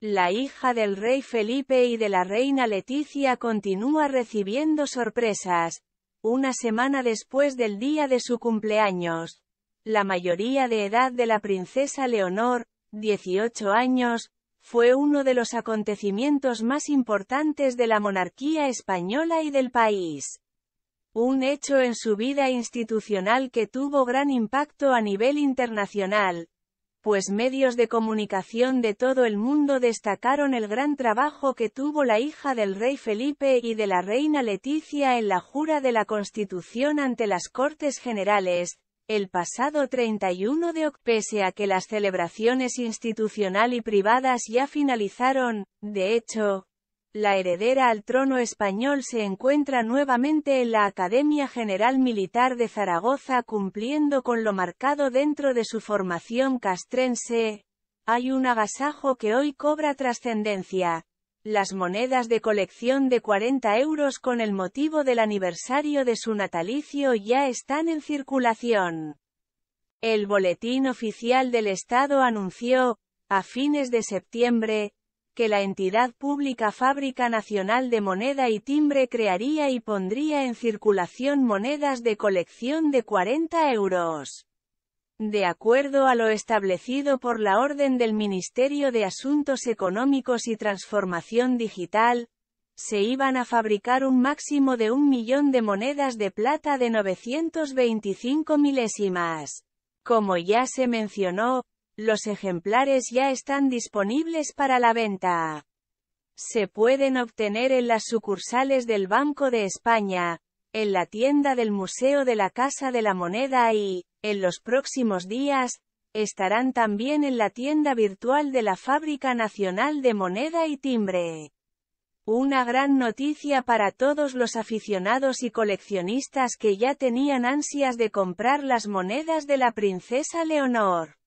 La hija del rey Felipe y de la reina Leticia continúa recibiendo sorpresas. Una semana después del día de su cumpleaños, la mayoría de edad de la princesa Leonor, 18 años, fue uno de los acontecimientos más importantes de la monarquía española y del país. Un hecho en su vida institucional que tuvo gran impacto a nivel internacional, pues medios de comunicación de todo el mundo destacaron el gran trabajo que tuvo la hija del rey Felipe y de la reina Leticia en la jura de la Constitución ante las Cortes Generales, el pasado 31 de octubre, pese a que las celebraciones institucional y privadas ya finalizaron, de hecho, la heredera al trono español se encuentra nuevamente en la Academia General Militar de Zaragoza cumpliendo con lo marcado dentro de su formación castrense. Hay un agasajo que hoy cobra trascendencia. Las monedas de colección de 40 euros con el motivo del aniversario de su natalicio ya están en circulación. El Boletín Oficial del Estado anunció, a fines de septiembre, que la entidad pública Fábrica Nacional de Moneda y Timbre crearía y pondría en circulación monedas de colección de 40 euros. De acuerdo a lo establecido por la orden del Ministerio de Asuntos Económicos y Transformación Digital, se iban a fabricar un máximo de un millón de monedas de plata de 925 milésimas. Como ya se mencionó, los ejemplares ya están disponibles para la venta. Se pueden obtener en las sucursales del Banco de España, en la tienda del Museo de la Casa de la Moneda y, en los próximos días, estarán también en la tienda virtual de la Fábrica Nacional de Moneda y Timbre. Una gran noticia para todos los aficionados y coleccionistas que ya tenían ansias de comprar las monedas de la princesa Leonor.